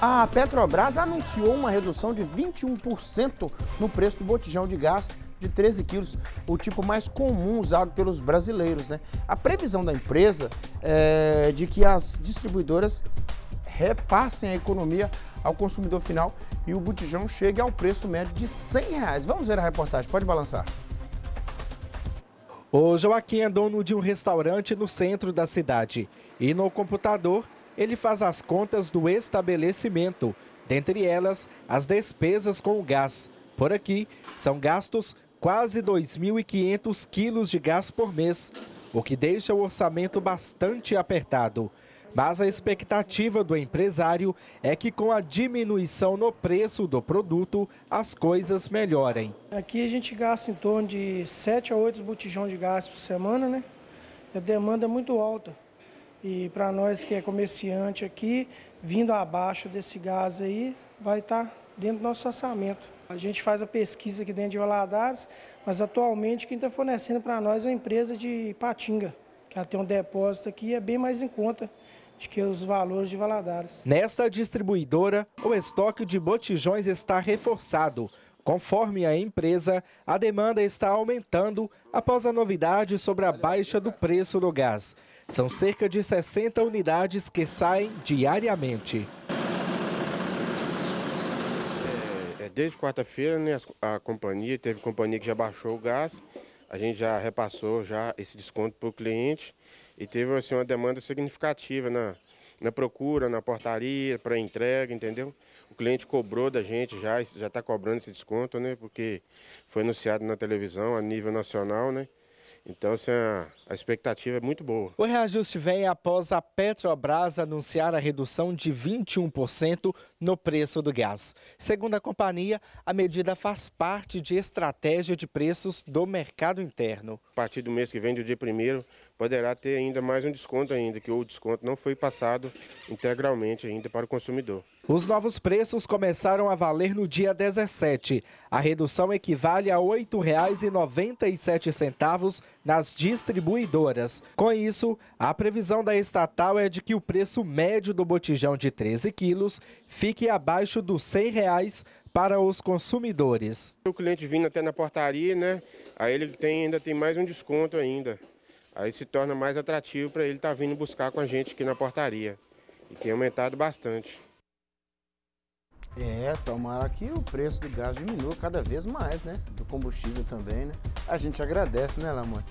A Petrobras anunciou uma redução de 21% no preço do botijão de gás de 13 quilos, o tipo mais comum usado pelos brasileiros. Né? A previsão da empresa é de que as distribuidoras repassem a economia ao consumidor final e o botijão chegue ao preço médio de R$ 100. Reais. Vamos ver a reportagem, pode balançar. O Joaquim é dono de um restaurante no centro da cidade e no computador ele faz as contas do estabelecimento, dentre elas as despesas com o gás. Por aqui, são gastos quase 2.500 quilos de gás por mês, o que deixa o orçamento bastante apertado. Mas a expectativa do empresário é que com a diminuição no preço do produto, as coisas melhorem. Aqui a gente gasta em torno de 7 a 8 botijões de gás por semana, né? A demanda é muito alta. E para nós que é comerciante aqui, vindo abaixo desse gás aí, vai estar tá dentro do nosso orçamento. A gente faz a pesquisa aqui dentro de Valadares, mas atualmente quem está fornecendo para nós é a empresa de Patinga, que ela tem um depósito aqui e é bem mais em conta de que os valores de Valadares. Nesta distribuidora, o estoque de botijões está reforçado. Conforme a empresa, a demanda está aumentando após a novidade sobre a baixa do preço do gás. São cerca de 60 unidades que saem diariamente. É, é desde quarta-feira, né, a, a companhia, teve companhia que já baixou o gás, a gente já repassou já esse desconto para o cliente e teve assim, uma demanda significativa na, na procura, na portaria, para entrega, entendeu? O cliente cobrou da gente já, já está cobrando esse desconto, né? Porque foi anunciado na televisão a nível nacional, né? Então, assim, a expectativa é muito boa. O reajuste vem após a Petrobras anunciar a redução de 21% no preço do gás. Segundo a companhia, a medida faz parte de estratégia de preços do mercado interno. A partir do mês que vem, do dia primeiro, poderá ter ainda mais um desconto ainda, que o desconto não foi passado integralmente ainda para o consumidor. Os novos preços começaram a valer no dia 17. A redução equivale a R$ 8,97 nas distribuidoras. Com isso, a previsão da estatal é de que o preço médio do botijão de 13 quilos fique abaixo dos R$ 100 reais para os consumidores. O cliente vindo até na portaria, né? Aí ele tem, ainda tem mais um desconto ainda. Aí se torna mais atrativo para ele estar tá vindo buscar com a gente aqui na portaria. E tem aumentado bastante. É, tomara que o preço do gás diminua cada vez mais, né? Do combustível também, né? A gente agradece, né, Lamone?